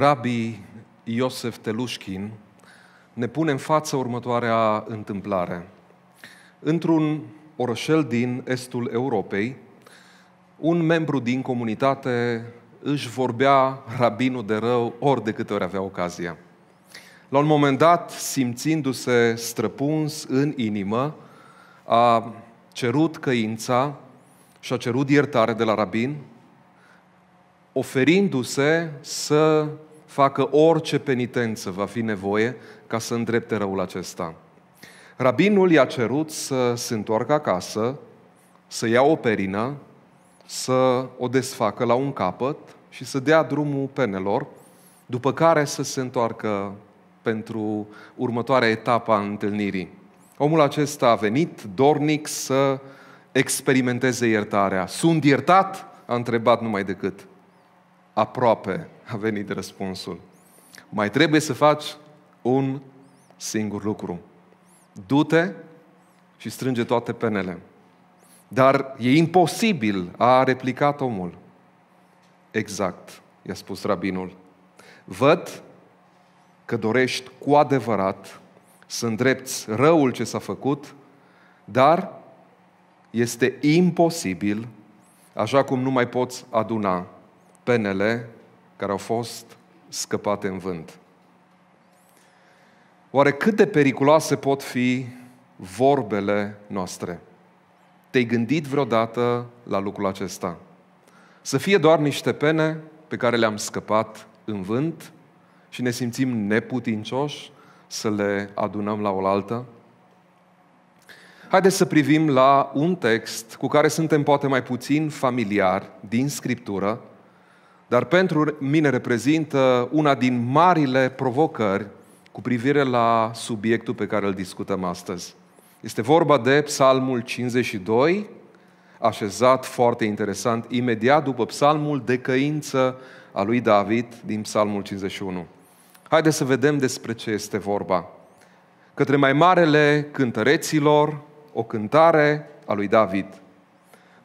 Rabbi Iosef Telușkin ne pune în față următoarea întâmplare. Într-un orășel din estul Europei, un membru din comunitate își vorbea rabinul de rău ori de câte ori avea ocazia. La un moment dat, simțindu-se străpuns în inimă, a cerut căința și a cerut iertare de la rabin, oferindu-se să facă orice penitență va fi nevoie ca să îndrepte răul acesta. Rabinul i-a cerut să se întoarcă acasă, să ia o perină, să o desfacă la un capăt și să dea drumul penelor, după care să se întoarcă pentru următoarea etapă a întâlnirii. Omul acesta a venit dornic să experimenteze iertarea. Sunt iertat? A întrebat numai decât. Aproape a venit răspunsul. Mai trebuie să faci un singur lucru. Du-te și strânge toate penele. Dar e imposibil, a replicat omul. Exact, i-a spus rabinul. Văd că dorești cu adevărat să îndrepți răul ce s-a făcut, dar este imposibil, așa cum nu mai poți aduna penele care au fost scăpate în vânt. Oare cât de periculoase pot fi vorbele noastre? Te-ai gândit vreodată la lucrul acesta? Să fie doar niște pene pe care le-am scăpat în vânt și ne simțim neputincioși să le adunăm la oaltă? Haideți să privim la un text cu care suntem poate mai puțin familiar din Scriptură, dar pentru mine reprezintă una din marile provocări cu privire la subiectul pe care îl discutăm astăzi. Este vorba de Psalmul 52, așezat foarte interesant, imediat după Psalmul de căință a lui David din Psalmul 51. Haideți să vedem despre ce este vorba. Către mai marele cântăreților, o cântare a lui David –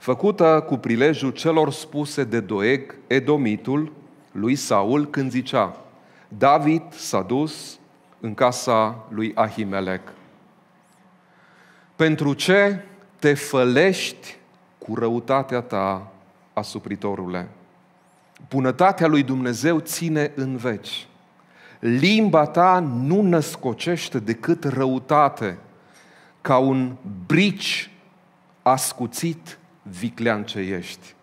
făcută cu prilejul celor spuse de Doeg, Edomitul, lui Saul, când zicea, David s-a dus în casa lui Ahimelec. Pentru ce te fălești cu răutatea ta, asupritorule? Bunătatea lui Dumnezeu ține în veci. Limba ta nu născocește decât răutate, ca un brici ascuțit viclean ce ești.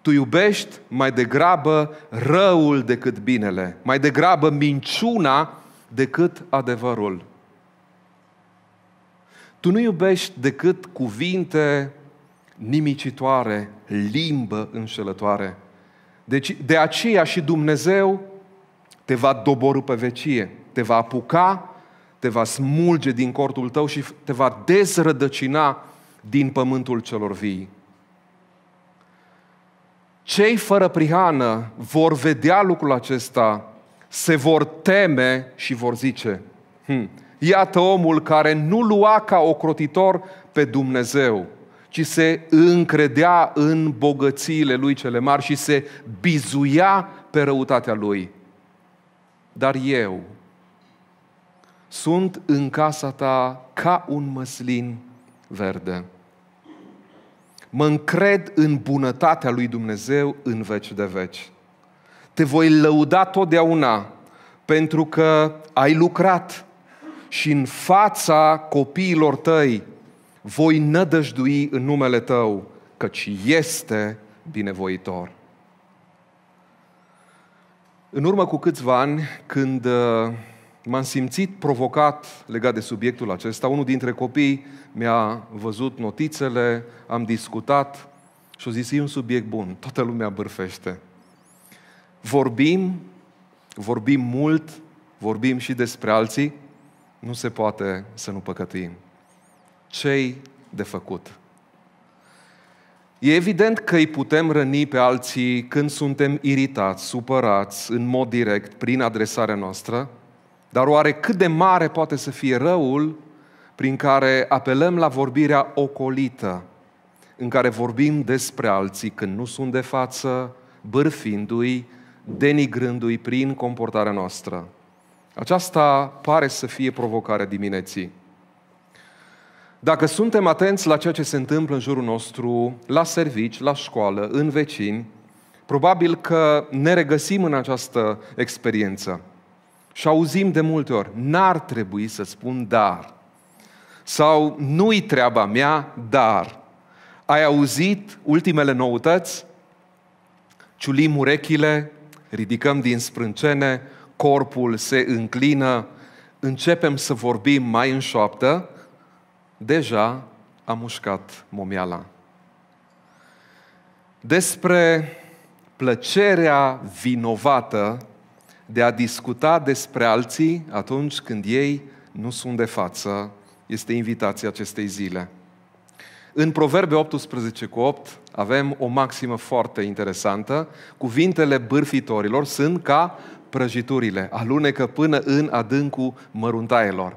Tu iubești mai degrabă răul decât binele, mai degrabă minciuna decât adevărul. Tu nu iubești decât cuvinte nimicitoare, limbă înșelătoare. Deci, de aceea și Dumnezeu te va dobori pe vecie, te va apuca, te va smulge din cortul tău și te va dezrădăcina din pământul celor vii. Cei fără prihană vor vedea lucrul acesta, se vor teme și vor zice, hm, iată omul care nu lua ca ocrotitor pe Dumnezeu, ci se încredea în bogățiile lui cele mari și se bizuia pe răutatea lui. Dar eu sunt în casa ta ca un măslin verde. Mă încred în bunătatea lui Dumnezeu în veci de veci. Te voi lăuda totdeauna pentru că ai lucrat și în fața copiilor tăi voi nădăjdui în numele tău, căci este binevoitor. În urmă cu câțiva ani, când uh, m-am simțit provocat legat de subiectul acesta. Unul dintre copii mi-a văzut notițele, am discutat și a zis, e un subiect bun, toată lumea bârfește. Vorbim, vorbim mult, vorbim și despre alții, nu se poate să nu păcătuim. Cei de făcut? E evident că îi putem răni pe alții când suntem iritați, supărați, în mod direct, prin adresarea noastră, dar oare cât de mare poate să fie răul prin care apelăm la vorbirea ocolită, în care vorbim despre alții când nu sunt de față, bârfindu-i, denigrându-i prin comportarea noastră. Aceasta pare să fie provocarea dimineții. Dacă suntem atenți la ceea ce se întâmplă în jurul nostru, la servici, la școală, în vecini, probabil că ne regăsim în această experiență. Și auzim de multe ori, n-ar trebui să spun dar. Sau nu-i treaba mea, dar. Ai auzit ultimele noutăți? Ciulim urechile, ridicăm din sprâncene, corpul se înclină, începem să vorbim mai în șoaptă, deja a mușcat momiala. Despre plăcerea vinovată de a discuta despre alții atunci când ei nu sunt de față, este invitația acestei zile. În Proverbe 18 cu 8 avem o maximă foarte interesantă. Cuvintele bârfitorilor sunt ca prăjiturile, alunecă până în adâncul măruntaielor.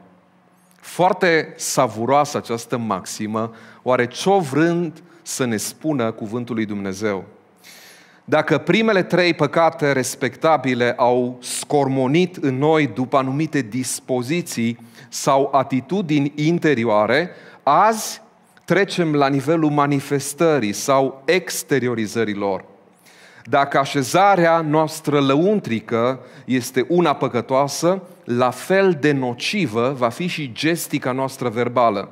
Foarte savuroasă această maximă, oare ce vrând să ne spună cuvântul lui Dumnezeu? dacă primele trei păcate respectabile au scormonit în noi după anumite dispoziții sau atitudini interioare, azi trecem la nivelul manifestării sau exteriorizărilor. Dacă așezarea noastră lăuntrică este una păcătoasă, la fel de nocivă va fi și gestica noastră verbală.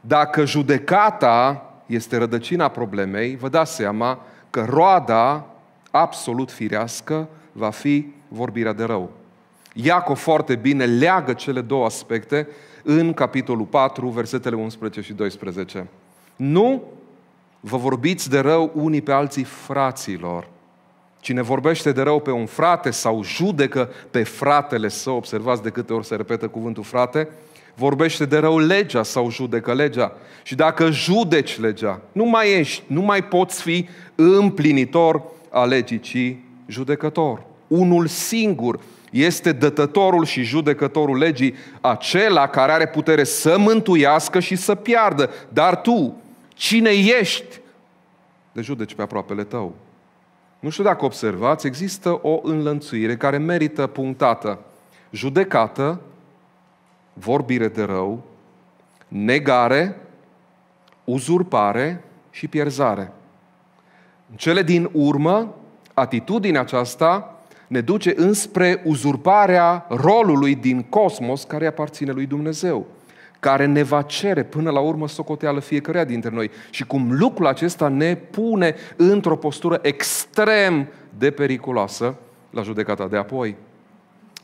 Dacă judecata este rădăcina problemei, vă dați seama, că roada absolut firească va fi vorbirea de rău. Iacov foarte bine leagă cele două aspecte în capitolul 4, versetele 11 și 12. Nu vă vorbiți de rău unii pe alții fraților. Cine vorbește de rău pe un frate sau judecă pe fratele său, observați de câte ori se repetă cuvântul frate, vorbește de rău legea sau judecă legea. Și dacă judeci legea, nu mai ești, nu mai poți fi împlinitor a legii, ci judecător. Unul singur este dătătorul și judecătorul legii, acela care are putere să mântuiască și să piardă. Dar tu, cine ești de judeci pe aproapele tău? Nu știu dacă observați, există o înlănțuire care merită punctată. Judecată, vorbire de rău, negare, uzurpare și pierzare. În cele din urmă, atitudinea aceasta ne duce înspre uzurparea rolului din cosmos care aparține lui Dumnezeu, care ne va cere până la urmă socoteală fiecăruia dintre noi și cum lucrul acesta ne pune într-o postură extrem de periculoasă la judecata de apoi.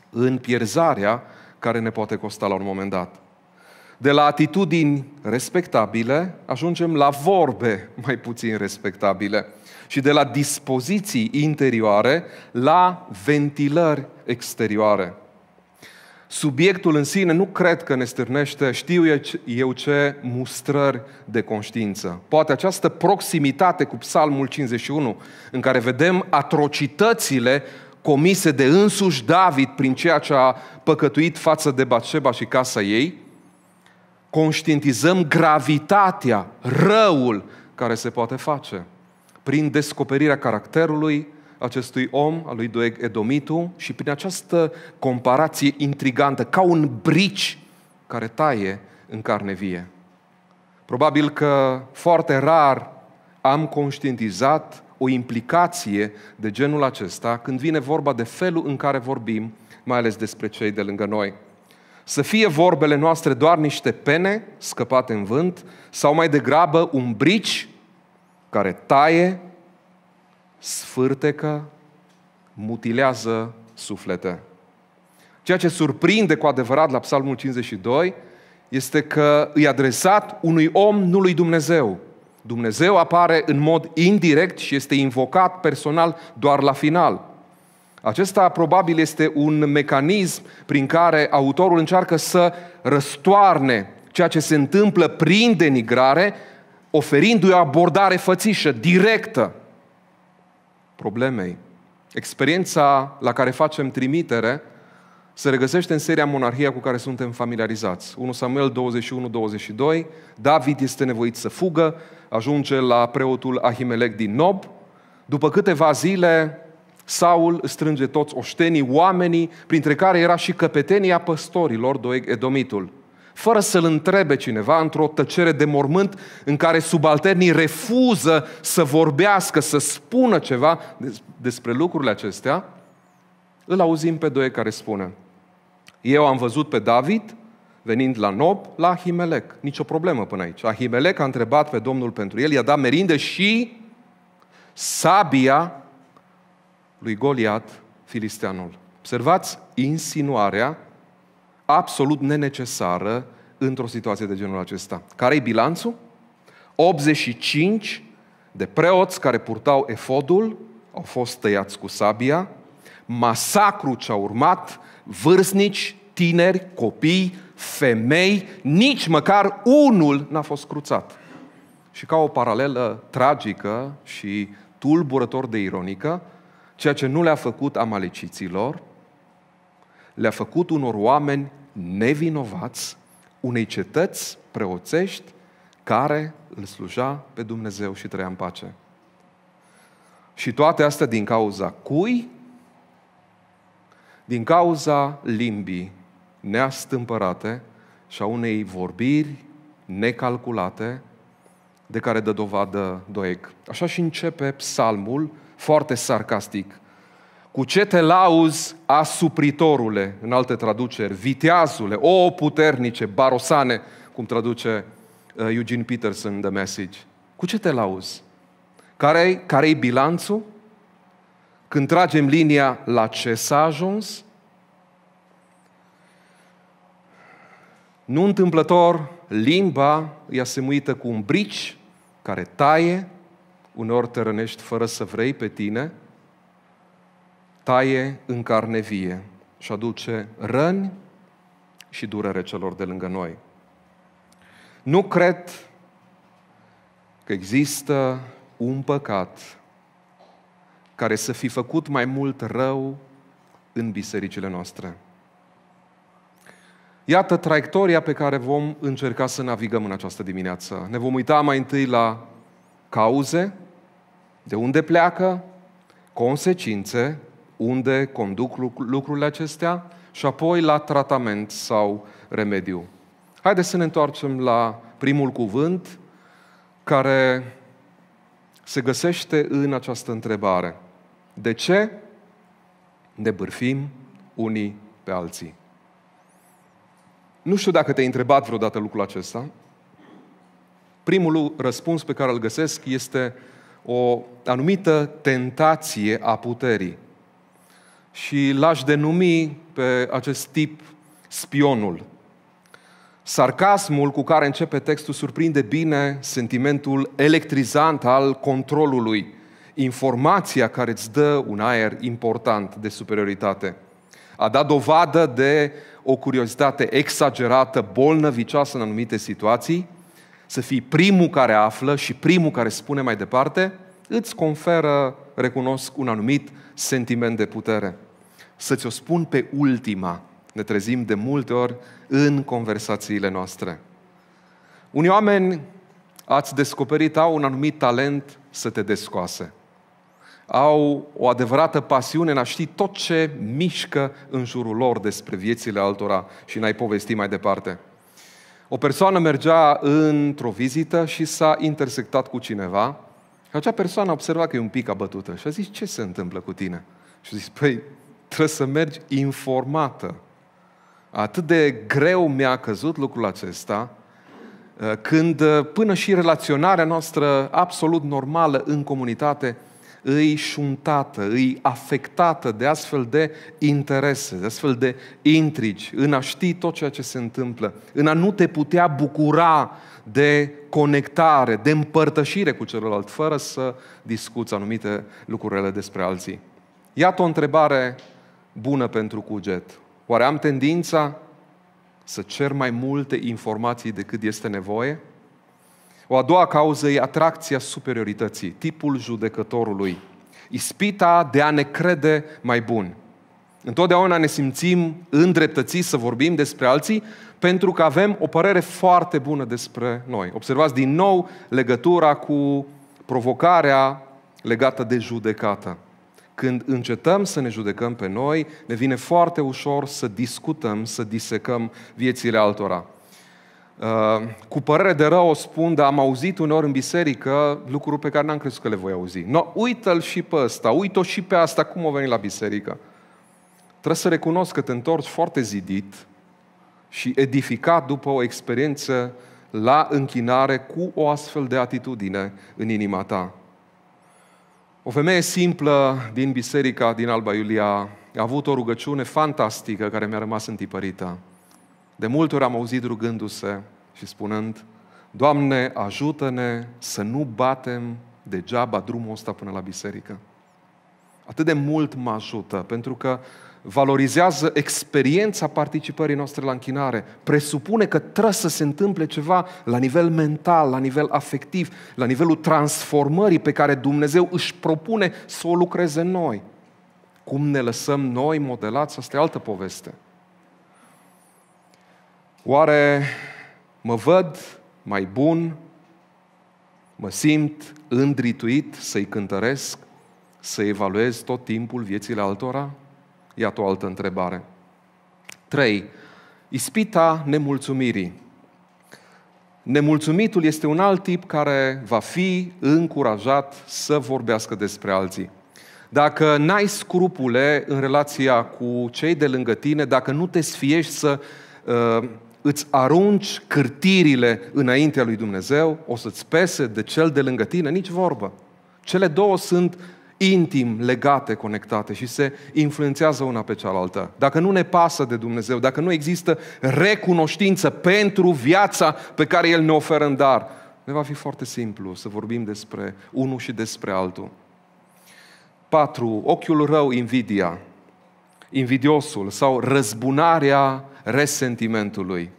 În pierzarea care ne poate costa la un moment dat. De la atitudini respectabile ajungem la vorbe mai puțin respectabile și de la dispoziții interioare la ventilări exterioare. Subiectul în sine nu cred că ne stârnește, știu eu ce mustrări de conștiință. Poate această proximitate cu Psalmul 51, în care vedem atrocitățile comise de însuși David prin ceea ce a păcătuit față de Batseba și casa ei, conștientizăm gravitatea, răul care se poate face prin descoperirea caracterului acestui om, al lui Doeg Edomitu, și prin această comparație intrigantă, ca un brici care taie în carne vie. Probabil că foarte rar am conștientizat o implicație de genul acesta când vine vorba de felul în care vorbim, mai ales despre cei de lângă noi. Să fie vorbele noastre doar niște pene scăpate în vânt sau mai degrabă un brici care taie, sfârtecă, mutilează suflete. Ceea ce surprinde cu adevărat la Psalmul 52 este că îi adresat unui om, nu lui Dumnezeu. Dumnezeu apare în mod indirect și este invocat personal doar la final. Acesta probabil este un mecanism prin care autorul încearcă să răstoarne ceea ce se întâmplă prin denigrare, oferindu-i o abordare fățișă, directă problemei. Experiența la care facem trimitere se regăsește în seria Monarhia cu care suntem familiarizați. 1 Samuel 21-22, David este nevoit să fugă, ajunge la preotul Ahimelec din Nob. După câteva zile, Saul strânge toți oștenii, oamenii, printre care era și căpetenia păstorilor, Doeg Edomitul. Fără să-l întrebe cineva, într-o tăcere de mormânt în care subalternii refuză să vorbească, să spună ceva despre lucrurile acestea, îl auzim pe Doeg care spune – eu am văzut pe David venind la Nob, la Ahimelec. Nicio problemă până aici. Ahimelec a întrebat pe Domnul pentru el, i-a dat merinde și sabia lui Goliat, filisteanul. Observați insinuarea absolut nenecesară într-o situație de genul acesta. Care-i bilanțul? 85 de preoți care purtau efodul au fost tăiați cu sabia, masacru ce a urmat, vârstnici, tineri, copii, femei, nici măcar unul n-a fost cruțat. Și ca o paralelă tragică și tulburător de ironică, ceea ce nu le-a făcut amaleciților, le-a făcut unor oameni nevinovați unei cetăți preoțești care îl sluja pe Dumnezeu și trăia în pace. Și toate astea din cauza cui? din cauza limbii neastâmpărate și a unei vorbiri necalculate de care dă dovadă Doeg. Așa și începe psalmul, foarte sarcastic. Cu ce te lauzi, asupritorule, în alte traduceri, viteazule, o puternice, barosane, cum traduce uh, Eugene Peterson The Message. Cu ce te lauzi? Care-i, care-i bilanțul? când tragem linia la ce s-a ajuns, nu întâmplător, limba e asemuită cu un brici care taie, uneori te rănești fără să vrei pe tine, taie în carne vie și aduce răni și durere celor de lângă noi. Nu cred că există un păcat care să fi făcut mai mult rău în bisericile noastre. Iată traiectoria pe care vom încerca să navigăm în această dimineață. Ne vom uita mai întâi la cauze, de unde pleacă, consecințe, unde conduc lucrurile acestea și apoi la tratament sau remediu. Haideți să ne întoarcem la primul cuvânt care se găsește în această întrebare. De ce ne bârfim unii pe alții? Nu știu dacă te-ai întrebat vreodată lucrul acesta. Primul răspuns pe care îl găsesc este o anumită tentație a puterii. Și l-aș denumi pe acest tip spionul. Sarcasmul cu care începe textul surprinde bine sentimentul electrizant al controlului informația care îți dă un aer important de superioritate. A dat dovadă de o curiozitate exagerată, bolnăvicioasă în anumite situații, să fii primul care află și primul care spune mai departe, îți conferă, recunosc, un anumit sentiment de putere. Să-ți o spun pe ultima, ne trezim de multe ori în conversațiile noastre. Unii oameni ați descoperit au un anumit talent să te descoase au o adevărată pasiune în a ști tot ce mișcă în jurul lor despre viețile altora și n-ai povesti mai departe. O persoană mergea într-o vizită și s-a intersectat cu cineva. Acea persoană a observat că e un pic abătută și a zis, ce se întâmplă cu tine? Și a zis, păi, trebuie să mergi informată. Atât de greu mi-a căzut lucrul acesta, ă, când ă, până și relaționarea noastră absolut normală în comunitate – îi șuntată, îi afectată de astfel de interese, de astfel de intrigi, în a ști tot ceea ce se întâmplă, în a nu te putea bucura de conectare, de împărtășire cu celălalt, fără să discuți anumite lucrurile despre alții. Iată o întrebare bună pentru cuget. Oare am tendința să cer mai multe informații decât este nevoie? O a doua cauză e atracția superiorității, tipul judecătorului, ispita de a ne crede mai bun. Întotdeauna ne simțim îndreptățiți să vorbim despre alții pentru că avem o părere foarte bună despre noi. Observați din nou legătura cu provocarea legată de judecată. Când încetăm să ne judecăm pe noi, ne vine foarte ușor să discutăm, să disecăm viețile altora. Uh, cu părere de rău o spun, dar am auzit uneori în biserică lucruri pe care n-am crezut că le voi auzi. No, uită-l și pe ăsta, uită și pe asta, cum o venit la biserică. Trebuie să recunosc că te întorci foarte zidit și edificat după o experiență la închinare cu o astfel de atitudine în inima ta. O femeie simplă din biserica din Alba Iulia a avut o rugăciune fantastică care mi-a rămas întipărită. De multe ori am auzit rugându-se și spunând, Doamne, ajută-ne să nu batem degeaba drumul ăsta până la biserică. Atât de mult mă ajută, pentru că valorizează experiența participării noastre la închinare, presupune că trebuie să se întâmple ceva la nivel mental, la nivel afectiv, la nivelul transformării pe care Dumnezeu își propune să o lucreze în noi. Cum ne lăsăm noi modelați, asta e altă poveste. Oare mă văd mai bun, mă simt îndrituit să-i cântăresc, să evaluez tot timpul viețile altora? Iată o altă întrebare. 3. Ispita nemulțumirii. Nemulțumitul este un alt tip care va fi încurajat să vorbească despre alții. Dacă n-ai scrupule în relația cu cei de lângă tine, dacă nu te sfiești să uh, îți arunci cârtirile înaintea lui Dumnezeu, o să-ți pese de cel de lângă tine, nici vorbă. Cele două sunt intim legate, conectate și se influențează una pe cealaltă. Dacă nu ne pasă de Dumnezeu, dacă nu există recunoștință pentru viața pe care El ne oferă în dar, ne va fi foarte simplu să vorbim despre unul și despre altul. 4. Ochiul rău, invidia, invidiosul sau răzbunarea resentimentului.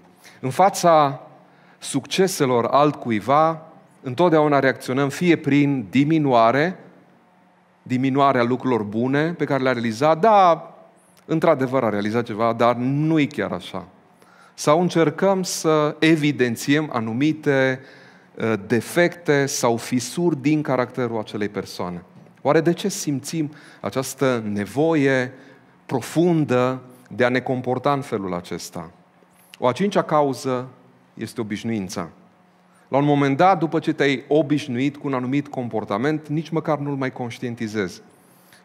În fața succeselor altcuiva, întotdeauna reacționăm fie prin diminuare, diminuarea lucrurilor bune pe care le-a realizat, da, într-adevăr a realizat ceva, dar nu-i chiar așa. Sau încercăm să evidențiem anumite uh, defecte sau fisuri din caracterul acelei persoane. Oare de ce simțim această nevoie profundă de a ne comporta în felul acesta. O a cincea cauză este obișnuința. La un moment dat, după ce te-ai obișnuit cu un anumit comportament, nici măcar nu-l mai conștientizezi.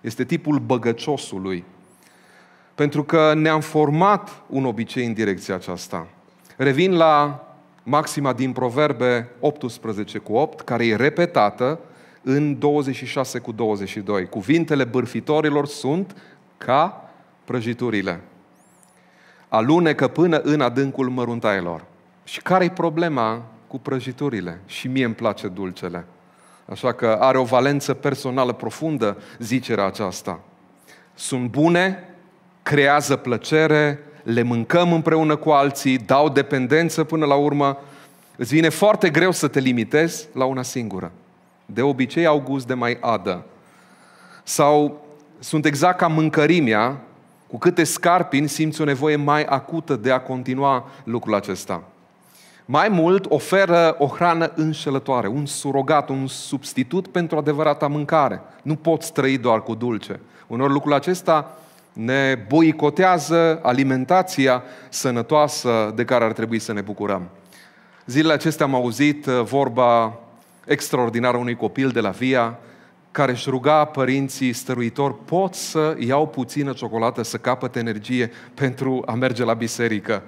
Este tipul băgăciosului. Pentru că ne-am format un obicei în direcția aceasta. Revin la maxima din Proverbe 18 cu 8, care e repetată în 26 cu 22. Cuvintele bârfitorilor sunt ca prăjiturile. Alunecă până în adâncul măruntaielor. Și care-i problema cu prăjiturile? Și mie îmi place dulcele. Așa că are o valență personală profundă zicerea aceasta. Sunt bune, creează plăcere, le mâncăm împreună cu alții, dau dependență până la urmă. Îți vine foarte greu să te limitezi la una singură. De obicei au gust de mai adă. Sau sunt exact ca mâncărimia cu câte scarpini simți o nevoie mai acută de a continua lucrul acesta. Mai mult, oferă o hrană înșelătoare, un surogat, un substitut pentru adevărata mâncare. Nu poți trăi doar cu dulce. Unor lucrul acesta ne boicotează alimentația sănătoasă de care ar trebui să ne bucurăm. Zilele acestea am auzit uh, vorba extraordinară unui copil de la Via, care își ruga părinții stăruitori pot să iau puțină ciocolată să capăt energie pentru a merge la biserică.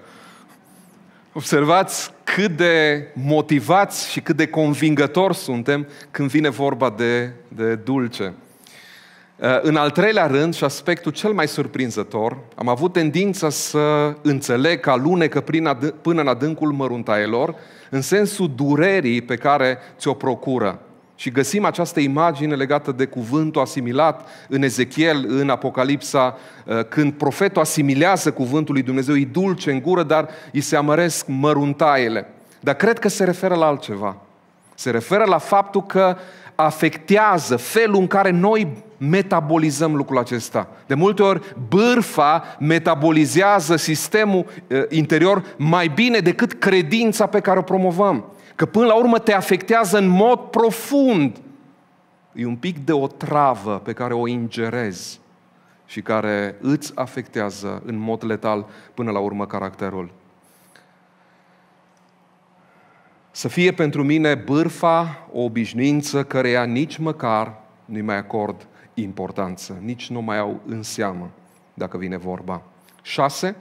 Observați cât de motivați și cât de convingători suntem când vine vorba de, de dulce. Uh, în al treilea rând, și aspectul cel mai surprinzător, am avut tendința să înțeleg că alunecă până în adâncul măruntaielor, în sensul durerii pe care ți-o procură. Și găsim această imagine legată de cuvântul asimilat în Ezechiel, în Apocalipsa, uh, când profetul asimilează cuvântul lui Dumnezeu, îi dulce în gură, dar îi se amăresc măruntaiele. Dar cred că se referă la altceva. Se referă la faptul că afectează felul în care noi metabolizăm lucrul acesta. De multe ori, bârfa metabolizează sistemul uh, interior mai bine decât credința pe care o promovăm. Că până la urmă te afectează în mod profund. E un pic de o travă pe care o ingerezi și care îți afectează în mod letal până la urmă caracterul. Să fie pentru mine bârfa o obișnuință căreia nici măcar nu-i mai acord importanță, nici nu mai au în seamă, dacă vine vorba. 6.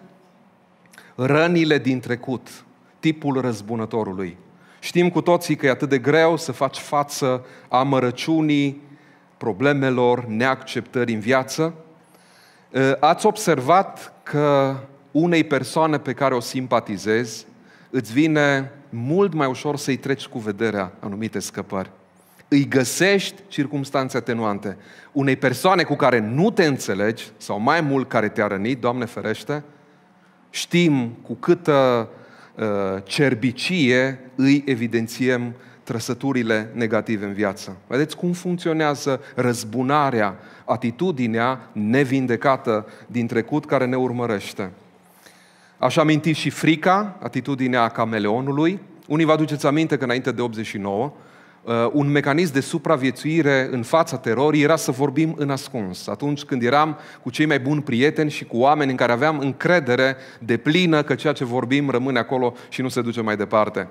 Rănile din trecut, tipul răzbunătorului. Știm cu toții că e atât de greu să faci față amărăciunii, problemelor, neacceptării în viață. Uh, ați observat că unei persoane pe care o simpatizezi îți vine mult mai ușor să-i treci cu vederea anumite scăpări. Îi găsești circumstanțe atenuante. Unei persoane cu care nu te înțelegi, sau mai mult care te-a rănit, Doamne ferește, știm cu câtă Uh, cerbicie îi evidențiem trăsăturile negative în viață. Vedeți cum funcționează răzbunarea, atitudinea nevindecată din trecut care ne urmărește. Aș aminti și frica, atitudinea cameleonului. Unii vă aduceți aminte că înainte de 89, Uh, un mecanism de supraviețuire în fața terorii era să vorbim în ascuns. Atunci când eram cu cei mai buni prieteni și cu oameni în care aveam încredere de plină că ceea ce vorbim rămâne acolo și nu se duce mai departe.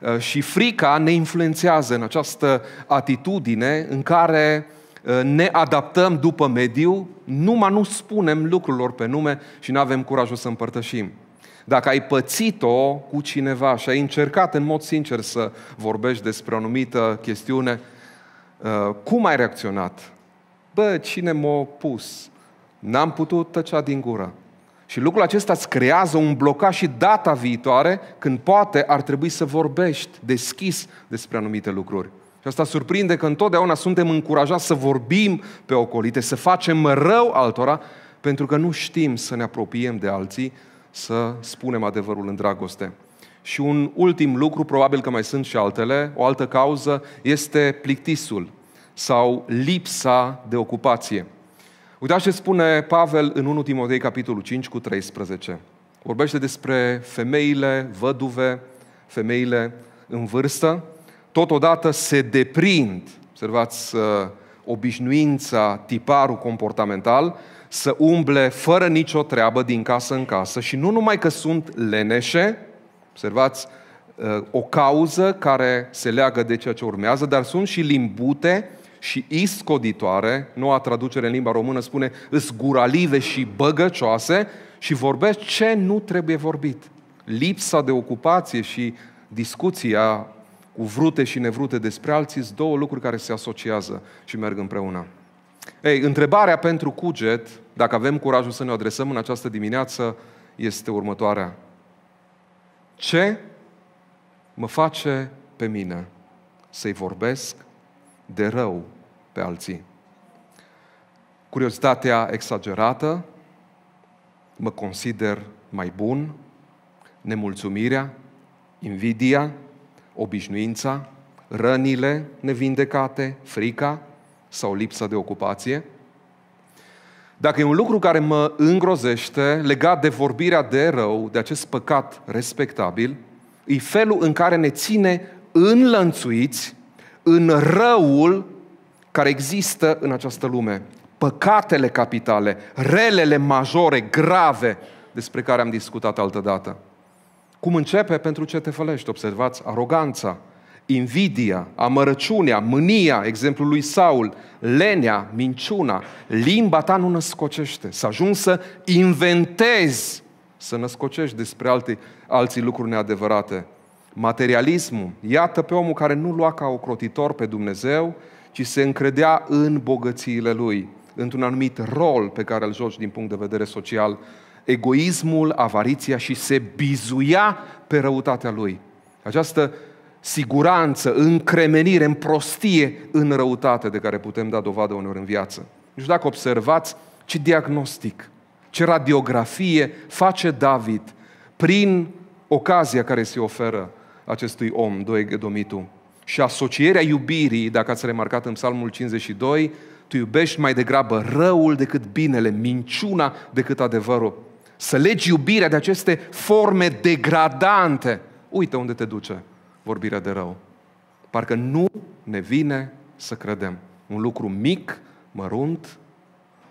Uh, și frica ne influențează în această atitudine în care uh, ne adaptăm după mediu, numai nu spunem lucrurilor pe nume și nu avem curajul să împărtășim dacă ai pățit-o cu cineva și ai încercat în mod sincer să vorbești despre o anumită chestiune, uh, cum ai reacționat? Bă, cine m-a pus? N-am putut tăcea din gură. Și lucrul acesta îți creează un blocaj și data viitoare, când poate ar trebui să vorbești deschis despre anumite lucruri. Și asta surprinde că întotdeauna suntem încurajați să vorbim pe ocolite, să facem rău altora, pentru că nu știm să ne apropiem de alții, să spunem adevărul în dragoste. Și un ultim lucru, probabil că mai sunt și altele, o altă cauză este plictisul sau lipsa de ocupație. Uitați ce spune Pavel în 1 Timotei capitolul 5 cu 13. Vorbește despre femeile văduve, femeile în vârstă, totodată se deprind, observați uh, obișnuința, tiparul comportamental, să umble fără nicio treabă din casă în casă și nu numai că sunt leneșe, observați, uh, o cauză care se leagă de ceea ce urmează, dar sunt și limbute și iscoditoare, noua traducere în limba română spune, îs și băgăcioase și vorbesc ce nu trebuie vorbit. Lipsa de ocupație și discuția cu vrute și nevrute despre alții sunt două lucruri care se asociază și merg împreună. Ei, întrebarea pentru cuget, dacă avem curajul să ne adresăm în această dimineață, este următoarea. Ce mă face pe mine să-i vorbesc de rău pe alții? Curiozitatea exagerată, mă consider mai bun, nemulțumirea, invidia, obișnuința, rănile nevindecate, frica, sau lipsa de ocupație? Dacă e un lucru care mă îngrozește legat de vorbirea de rău, de acest păcat respectabil, e felul în care ne ține înlănțuiți în răul care există în această lume. Păcatele capitale, relele majore, grave, despre care am discutat altădată. Cum începe? Pentru ce te fălești? Observați, aroganța, invidia, amărăciunea, mânia, exemplul lui Saul, lenea, minciuna, limba ta nu născocește. Să ajungi să inventezi, să născocești despre alte, alții lucruri neadevărate. Materialismul, iată pe omul care nu lua ca ocrotitor pe Dumnezeu, ci se încredea în bogățiile lui, într-un anumit rol pe care îl joci din punct de vedere social, egoismul, avariția și se bizuia pe răutatea lui. Această siguranță, încremenire, în prostie, în răutate de care putem da dovadă uneori în viață. Nu știu dacă observați ce diagnostic, ce radiografie face David prin ocazia care se oferă acestui om, Doeg Edomitu. Și asocierea iubirii, dacă ați remarcat în Psalmul 52, tu iubești mai degrabă răul decât binele, minciuna decât adevărul. Să legi iubirea de aceste forme degradante. Uite unde te duce vorbirea de rău. Parcă nu ne vine să credem. Un lucru mic, mărunt,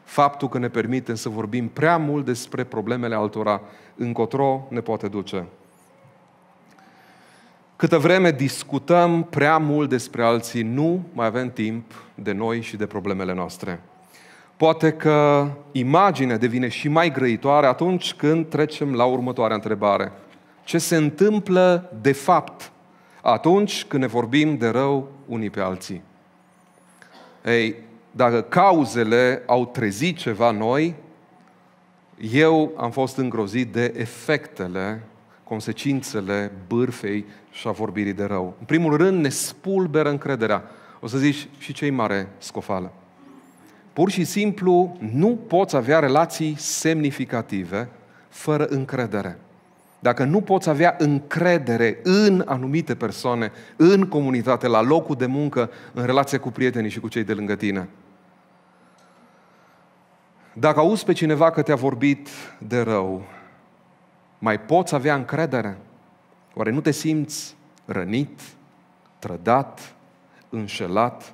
faptul că ne permitem să vorbim prea mult despre problemele altora, încotro ne poate duce. Câtă vreme discutăm prea mult despre alții, nu mai avem timp de noi și de problemele noastre. Poate că imaginea devine și mai grăitoare atunci când trecem la următoarea întrebare. Ce se întâmplă de fapt atunci când ne vorbim de rău unii pe alții. Ei, dacă cauzele au trezit ceva noi, eu am fost îngrozit de efectele, consecințele bârfei și a vorbirii de rău. În primul rând, ne spulberă încrederea. O să zici, și cei mare scofală. Pur și simplu, nu poți avea relații semnificative fără încredere dacă nu poți avea încredere în anumite persoane, în comunitate, la locul de muncă, în relație cu prietenii și cu cei de lângă tine. Dacă auzi pe cineva că te-a vorbit de rău, mai poți avea încredere? Oare nu te simți rănit, trădat, înșelat?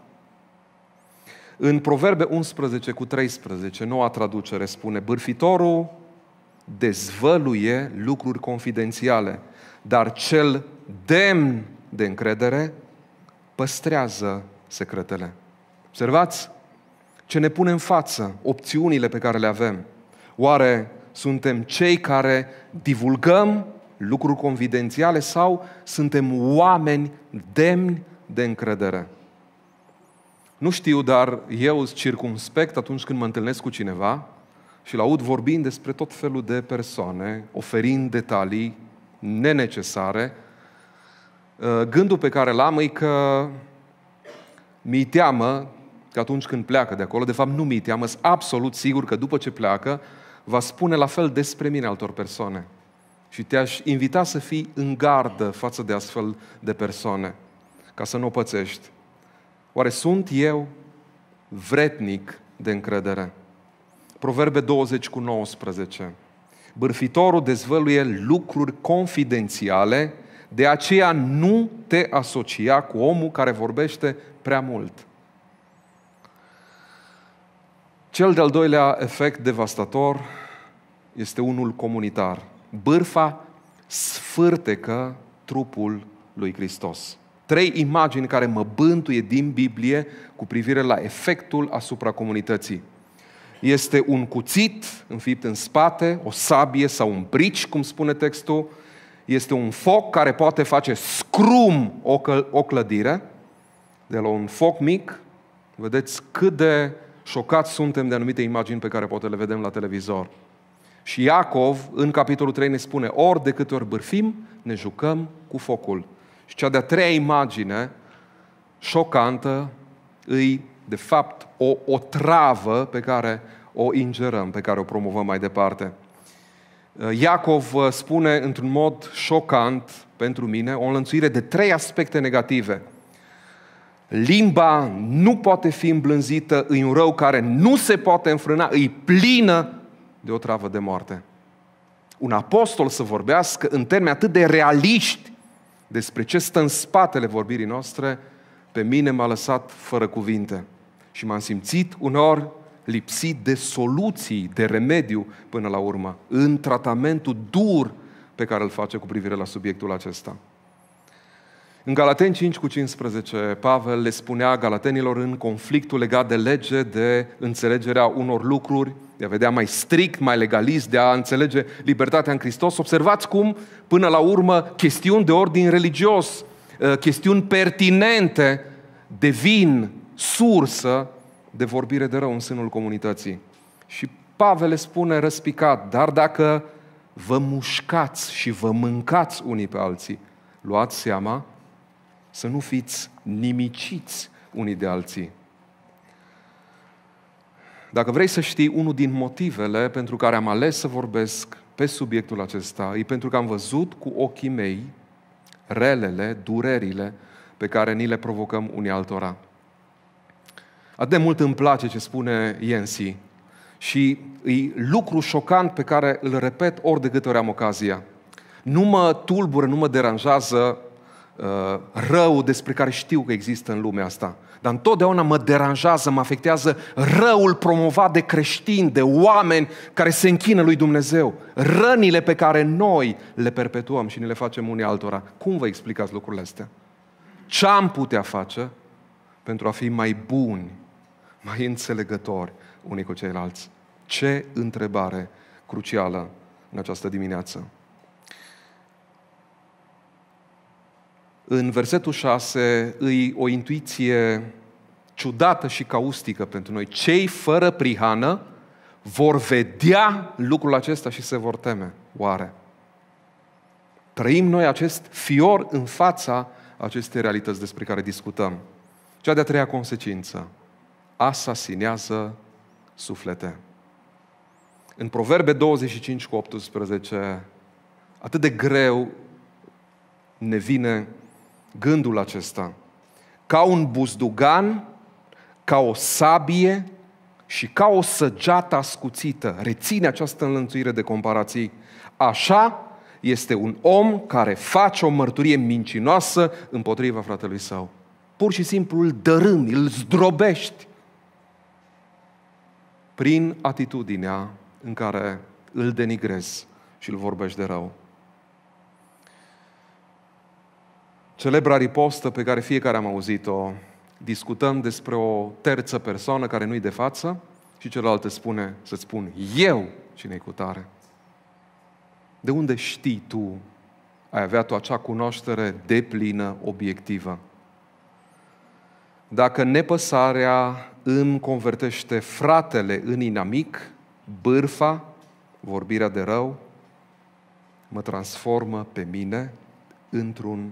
În Proverbe 11 cu 13, noua traducere spune, bârfitorul dezvăluie lucruri confidențiale, dar cel demn de încredere păstrează secretele. Observați ce ne pune în față, opțiunile pe care le avem. Oare suntem cei care divulgăm lucruri confidențiale sau suntem oameni demni de încredere? Nu știu, dar eu circumspect atunci când mă întâlnesc cu cineva și l-aud vorbind despre tot felul de persoane, oferind detalii nenecesare. Uh, gândul pe care l-am e că mi-i teamă că atunci când pleacă de acolo, de fapt nu mi-i teamă, sunt absolut sigur că după ce pleacă, va spune la fel despre mine altor persoane. Și te-aș invita să fii în gardă față de astfel de persoane, ca să nu o pățești. Oare sunt eu vretnic de încredere? Proverbe 20 cu 19. Bârfitorul dezvăluie lucruri confidențiale, de aceea nu te asocia cu omul care vorbește prea mult. Cel de-al doilea efect devastator este unul comunitar. Bârfa sfârtecă trupul lui Hristos. Trei imagini care mă bântuie din Biblie cu privire la efectul asupra comunității este un cuțit înfipt în spate, o sabie sau un brici, cum spune textul, este un foc care poate face scrum o, căl- o clădire, de la un foc mic, vedeți cât de șocați suntem de anumite imagini pe care poate le vedem la televizor. Și Iacov, în capitolul 3, ne spune, ori de câte ori bârfim, ne jucăm cu focul. Și cea de-a treia imagine, șocantă, îi de fapt, o, o travă pe care o ingerăm, pe care o promovăm mai departe. Uh, Iacov uh, spune într-un mod șocant pentru mine o înlănțuire de trei aspecte negative. Limba nu poate fi îmblânzită, e un rău care nu se poate înfrâna, e plină de o travă de moarte. Un apostol să vorbească în termeni atât de realiști despre ce stă în spatele vorbirii noastre, pe mine m-a lăsat fără cuvinte și m-am simțit unor lipsit de soluții, de remediu până la urmă, în tratamentul dur pe care îl face cu privire la subiectul acesta. În Galaten 5 cu 15, Pavel le spunea galatenilor în conflictul legat de lege, de înțelegerea unor lucruri, de a vedea mai strict, mai legalist, de a înțelege libertatea în Hristos. Observați cum, până la urmă, chestiuni de ordin religios, uh, chestiuni pertinente devin sursă de vorbire de rău în sânul comunității. Și Pavel le spune răspicat, dar dacă vă mușcați și vă mâncați unii pe alții, luați seama să nu fiți nimiciți unii de alții. Dacă vrei să știi unul din motivele pentru care am ales să vorbesc pe subiectul acesta, e pentru că am văzut cu ochii mei relele, durerile pe care ni le provocăm unii altora. Atât de mult îmi place ce spune Yensi și e lucru șocant pe care îl repet ori de câte ori am ocazia. Nu mă tulbură, nu mă deranjează uh, rău despre care știu că există în lumea asta. Dar întotdeauna mă deranjează, mă afectează răul promovat de creștini, de oameni care se închină lui Dumnezeu. Rănile pe care noi le perpetuăm și ne le facem unii altora. Cum vă explicați lucrurile astea? Ce am putea face pentru a fi mai buni mai înțelegători unii cu ceilalți. Ce întrebare crucială în această dimineață. În versetul 6 îi o intuiție ciudată și caustică pentru noi. Cei fără prihană vor vedea lucrul acesta și se vor teme. Oare? Trăim noi acest fior în fața acestei realități despre care discutăm. Cea de-a treia consecință asasinează suflete. În Proverbe 25 cu 18, atât de greu ne vine gândul acesta. Ca un buzdugan, ca o sabie și ca o săgeată ascuțită. Reține această înlănțuire de comparații. Așa este un om care face o mărturie mincinoasă împotriva fratelui său. Pur și simplu îl dărâmi, îl zdrobești prin atitudinea în care îl denigrezi și îl vorbești de rău. Celebra ripostă pe care fiecare am auzit-o, discutăm despre o terță persoană care nu-i de față și celălalt spune, să spun, eu cine-i cu tare. De unde știi tu? Ai avea tu acea cunoaștere deplină, obiectivă. Dacă nepăsarea îmi convertește fratele în inamic, bârfa, vorbirea de rău, mă transformă pe mine într-un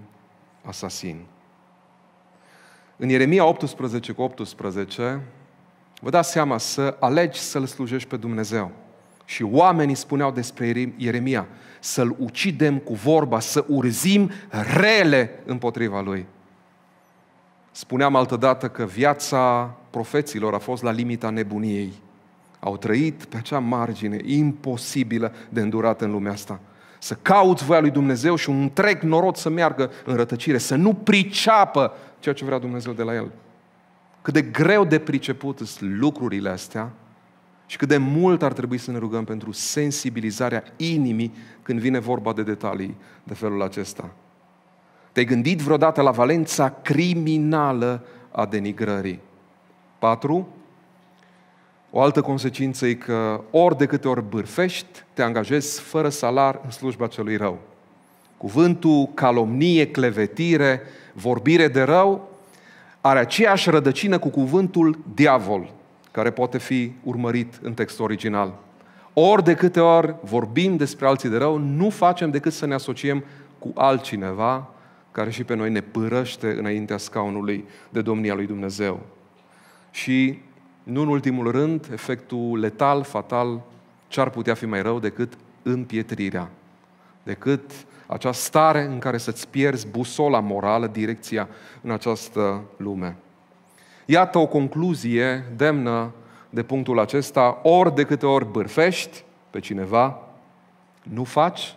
asasin. În Ieremia 18 cu 18, vă dați seama să alegi să-L slujești pe Dumnezeu. Și oamenii spuneau despre Ieremia, să-L ucidem cu vorba, să urzim rele împotriva Lui. Spuneam altădată că viața profeților a fost la limita nebuniei. Au trăit pe acea margine imposibilă de îndurat în lumea asta. Să cauți voia lui Dumnezeu și un întreg norod să meargă în rătăcire, să nu priceapă ceea ce vrea Dumnezeu de la el. Cât de greu de priceput sunt lucrurile astea și cât de mult ar trebui să ne rugăm pentru sensibilizarea inimii când vine vorba de detalii de felul acesta. Te-ai gândit vreodată la valența criminală a denigrării? 4. O altă consecință e că ori de câte ori bârfești, te angajezi fără salar în slujba celui rău. Cuvântul calomnie, clevetire, vorbire de rău are aceeași rădăcină cu cuvântul diavol, care poate fi urmărit în textul original. Ori de câte ori vorbim despre alții de rău, nu facem decât să ne asociem cu altcineva care și pe noi ne pârăște înaintea scaunului de domnia lui Dumnezeu și, nu în ultimul rând, efectul letal, fatal, ce ar putea fi mai rău decât împietrirea, decât acea stare în care să-ți pierzi busola morală, direcția în această lume. Iată o concluzie demnă de punctul acesta, ori de câte ori bârfești pe cineva, nu faci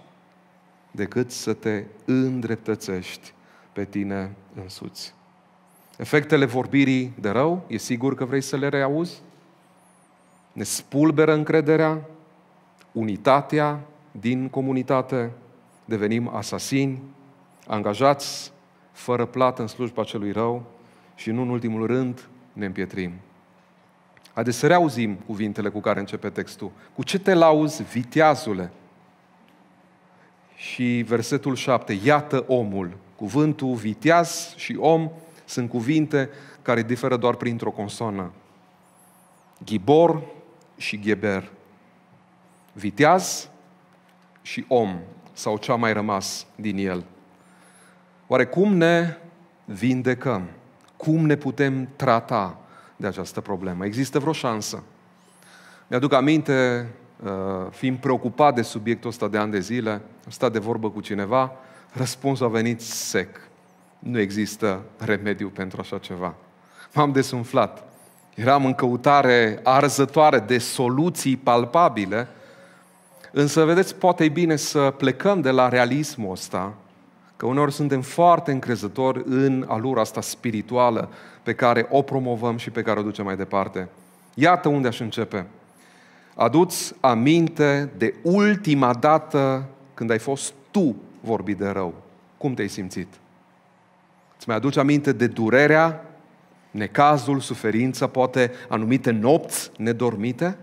decât să te îndreptățești pe tine însuți. Efectele vorbirii de rău, e sigur că vrei să le reauzi? Ne spulberă încrederea, unitatea din comunitate, devenim asasini, angajați fără plată în slujba celui rău și nu în ultimul rând ne împietrim. Haideți să reauzim cuvintele cu care începe textul. Cu ce te lauzi, viteazule? Și versetul 7, iată omul. Cuvântul viteaz și om sunt cuvinte care diferă doar printr-o consoană. Gibor și gheber. Viteaz și om sau ce a mai rămas din el. Oare cum ne vindecăm? Cum ne putem trata de această problemă? Există vreo șansă? Mi-aduc aminte, uh, fiind preocupat de subiectul ăsta de ani de zile, am stat de vorbă cu cineva, răspunsul a venit sec nu există remediu pentru așa ceva. M-am desumflat. Eram în căutare arzătoare de soluții palpabile, însă, vedeți, poate e bine să plecăm de la realismul ăsta, că uneori suntem foarte încrezători în alura asta spirituală pe care o promovăm și pe care o ducem mai departe. Iată unde aș începe. Aduți aminte de ultima dată când ai fost tu vorbit de rău. Cum te-ai simțit? Îți mai aduce aminte de durerea, necazul, suferința, poate anumite nopți nedormite?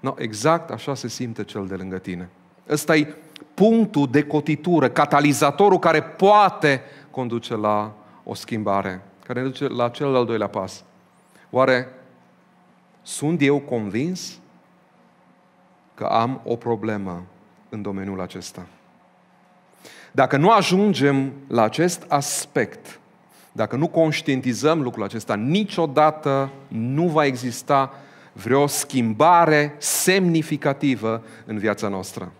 No, exact așa se simte cel de lângă tine. Ăsta e punctul de cotitură, catalizatorul care poate conduce la o schimbare, care ne duce la cel al doilea pas. Oare sunt eu convins că am o problemă în domeniul acesta? Dacă nu ajungem la acest aspect, dacă nu conștientizăm lucrul acesta, niciodată nu va exista vreo schimbare semnificativă în viața noastră.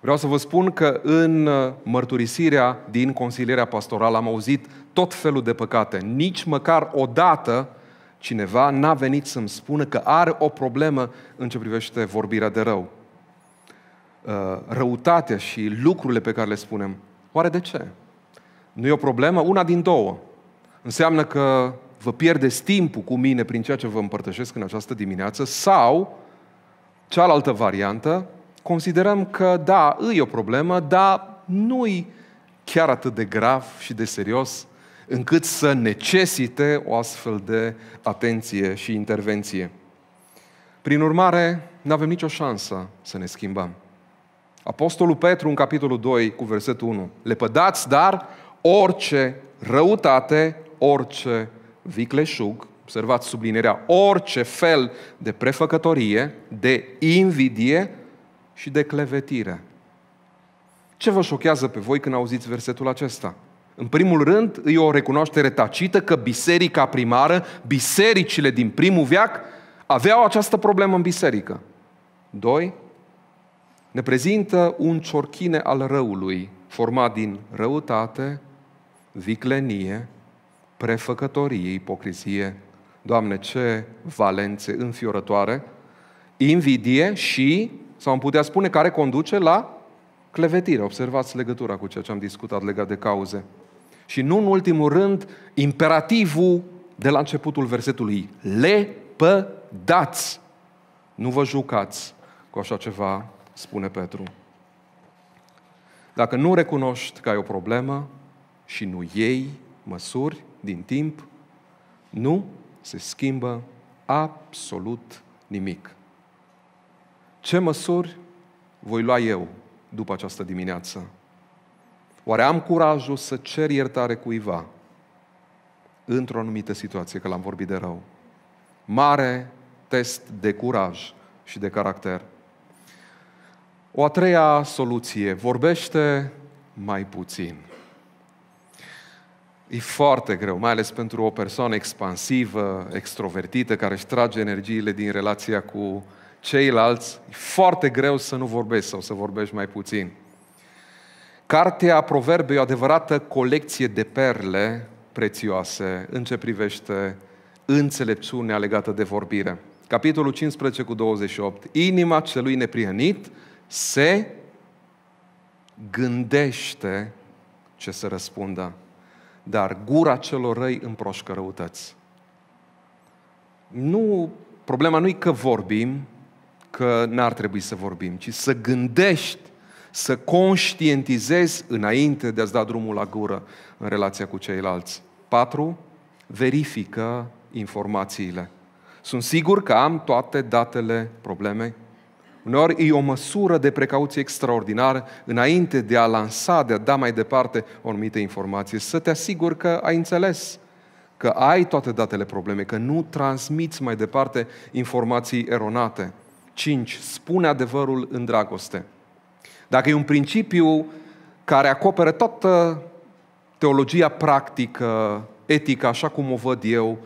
Vreau să vă spun că în uh, mărturisirea din consilierea pastorală am auzit tot felul de păcate. Nici măcar o dată cineva n-a venit să-mi spună că are o problemă în ce privește vorbirea de rău. Uh, răutatea și lucrurile pe care le spunem. Oare de ce? Nu e o problemă? Una din două. Înseamnă că vă pierdeți timpul cu mine prin ceea ce vă împărtășesc în această dimineață sau cealaltă variantă, considerăm că da, îi o problemă, dar nu-i chiar atât de grav și de serios încât să necesite o astfel de atenție și intervenție. Prin urmare, nu avem nicio șansă să ne schimbăm. Apostolul Petru, în capitolul 2, cu versetul 1. Lepădați, dar, orice răutate, orice vicleșug, observați sublinerea, orice fel de prefăcătorie, de invidie și de clevetire. Ce vă șochează pe voi când auziți versetul acesta? În primul rând, e o recunoaștere tacită că biserica primară, bisericile din primul veac, aveau această problemă în biserică. Doi, ne prezintă un ciorchine al răului, format din răutate, viclenie, prefăcătorie, ipocrizie. Doamne, ce valențe înfiorătoare, invidie și, sau am putea spune, care conduce la clevetire. Observați legătura cu ceea ce am discutat legat de cauze. Și nu în ultimul rând, imperativul de la începutul versetului. pădați! Nu vă jucați cu așa ceva spune Petru. Dacă nu recunoști că ai o problemă și nu iei măsuri din timp, nu se schimbă absolut nimic. Ce măsuri voi lua eu după această dimineață? Oare am curajul să cer iertare cuiva într-o anumită situație, că l-am vorbit de rău? Mare test de curaj și de caracter. O a treia soluție, vorbește mai puțin. E foarte greu, mai ales pentru o persoană expansivă, extrovertită, care își trage energiile din relația cu ceilalți, e foarte greu să nu vorbești sau să vorbești mai puțin. Cartea Proverbe e o adevărată colecție de perle prețioase în ce privește înțelepciunea legată de vorbire. Capitolul 15 cu 28. Inima celui neprihănit se gândește ce să răspundă, dar gura celor răi împroșcă răutăți. Nu, problema nu e că vorbim, că n-ar trebui să vorbim, ci să gândești, să conștientizezi înainte de a-ți da drumul la gură în relația cu ceilalți. 4. Verifică informațiile. Sunt sigur că am toate datele problemei? Uneori e o măsură de precauție extraordinară înainte de a lansa, de a da mai departe o anumită informație. Să te asiguri că ai înțeles, că ai toate datele probleme, că nu transmiți mai departe informații eronate. 5. Spune adevărul în dragoste. Dacă e un principiu care acoperă toată teologia practică, etică, așa cum o văd eu,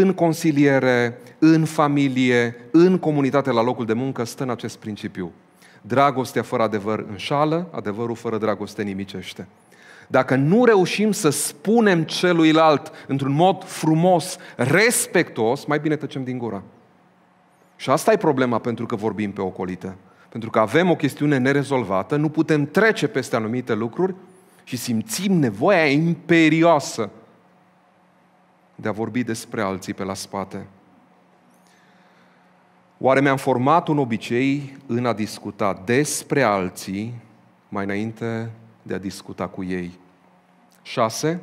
în consiliere, în familie, în comunitate, la locul de muncă, stă în acest principiu. Dragostea fără adevăr înșală, adevărul fără dragoste nimicește. Dacă nu reușim să spunem celuilalt într-un mod frumos, respectos, mai bine tăcem din gura. Și asta e problema pentru că vorbim pe ocolită. Pentru că avem o chestiune nerezolvată, nu putem trece peste anumite lucruri și simțim nevoia imperioasă de a vorbi despre alții pe la spate. Oare mi-am format un obicei în a discuta despre alții mai înainte de a discuta cu ei? 6.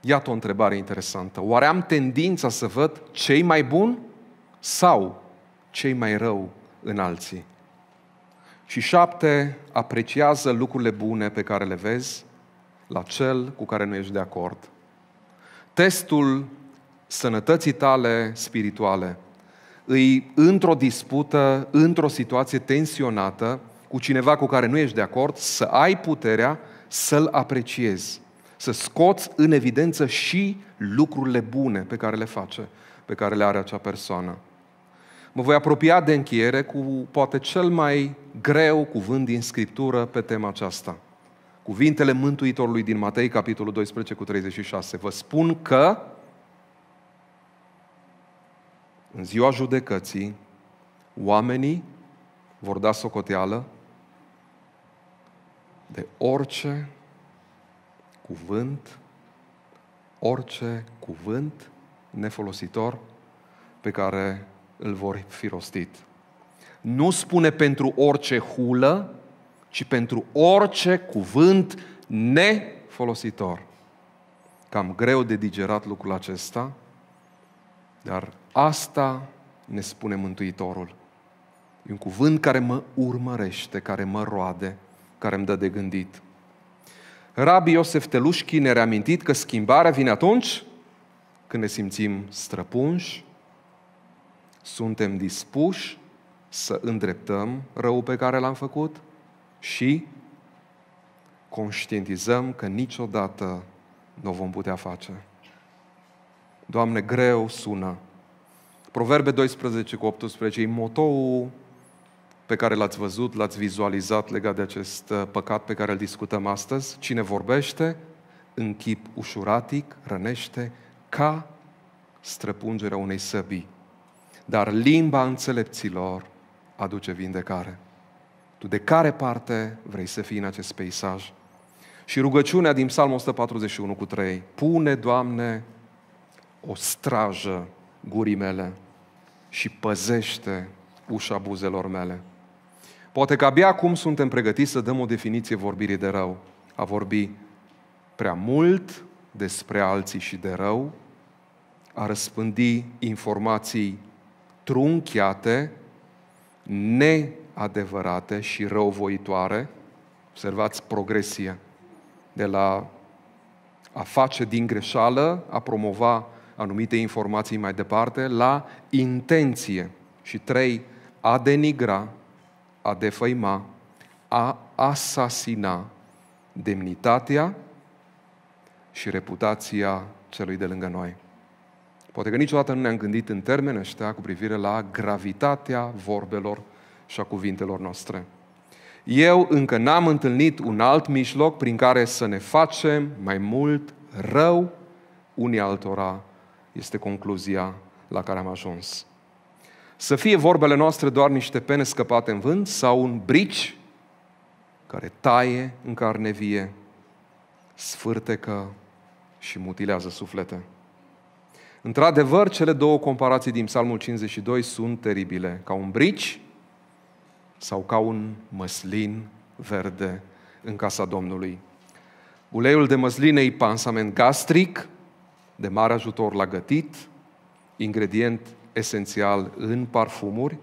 Iată o întrebare interesantă. Oare am tendința să văd cei mai buni sau cei mai rău în alții? Și șapte, apreciază lucrurile bune pe care le vezi la cel cu care nu ești de acord testul sănătății tale spirituale. Îi într-o dispută, într-o situație tensionată, cu cineva cu care nu ești de acord, să ai puterea să-l apreciezi, să scoți în evidență și lucrurile bune pe care le face, pe care le are acea persoană. Mă voi apropia de încheiere cu poate cel mai greu cuvânt din Scriptură pe tema aceasta – cuvintele Mântuitorului din Matei, capitolul 12 cu 36. Vă spun că în ziua judecății oamenii vor da socoteală de orice cuvânt, orice cuvânt nefolositor pe care îl vor fi rostit. Nu spune pentru orice hulă, și pentru orice cuvânt nefolositor. Cam greu de digerat lucrul acesta, dar asta ne spune Mântuitorul. E un cuvânt care mă urmărește, care mă roade, care îmi dă de gândit. Rabbi Iosef Telușchi ne-a reamintit că schimbarea vine atunci când ne simțim străpunși, suntem dispuși să îndreptăm răul pe care l-am făcut, și conștientizăm că niciodată nu o vom putea face. Doamne, greu sună. Proverbe 12 cu 18 e motoul pe care l-ați văzut, l-ați vizualizat legat de acest uh, păcat pe care îl discutăm astăzi. Cine vorbește în chip ușuratic, rănește ca străpungerea unei săbii. Dar limba înțelepților aduce vindecare. Tu de care parte vrei să fii în acest peisaj? Și rugăciunea din Psalmul 141 cu 3. Pune, Doamne, o strajă gurii mele și păzește ușa buzelor mele. Poate că abia acum suntem pregătiți să dăm o definiție vorbirii de rău. A vorbi prea mult despre alții și de rău, a răspândi informații trunchiate, ne adevărate și răuvoitoare, observați progresie, de la a face din greșeală, a promova anumite informații mai departe, la intenție. Și trei, a denigra, a defăima, a asasina demnitatea și reputația celui de lângă noi. Poate că niciodată nu ne-am gândit în termeni ăștia cu privire la gravitatea vorbelor și a cuvintelor noastre. Eu încă n-am întâlnit un alt mijloc prin care să ne facem mai mult rău unii altora, este concluzia la care am ajuns. Să fie vorbele noastre doar niște pene scăpate în vânt sau un brici care taie în carne vie, sfârtecă și mutilează suflete. Într-adevăr, cele două comparații din Psalmul 52 sunt teribile, ca un brici sau ca un măslin verde în casa Domnului. Uleiul de măsline e pansament gastric, de mare ajutor la gătit, ingredient esențial în parfumuri,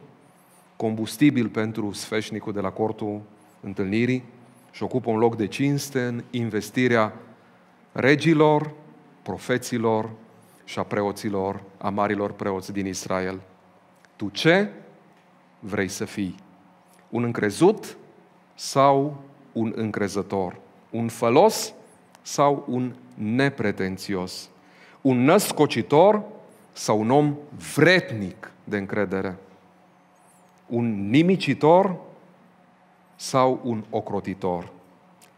combustibil pentru sfeșnicul de la cortul întâlnirii și ocupă un loc de cinste în investirea regilor, profeților și a preoților, a marilor preoți din Israel. Tu ce vrei să fii? Un încrezut sau un încrezător? Un fălos sau un nepretențios? Un născocitor sau un om vretnic de încredere? Un nimicitor sau un ocrotitor?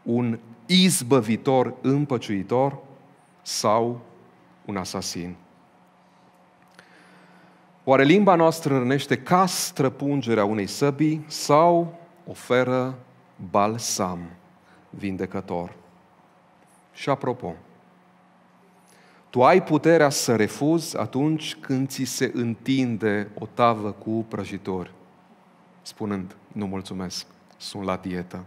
Un izbăvitor, împăciuitor sau un asasin? Oare limba noastră rănește ca străpungerea unei săbii sau oferă balsam vindecător? Și apropo, tu ai puterea să refuzi atunci când ți se întinde o tavă cu prăjitori, spunând, nu mulțumesc, sunt la dietă.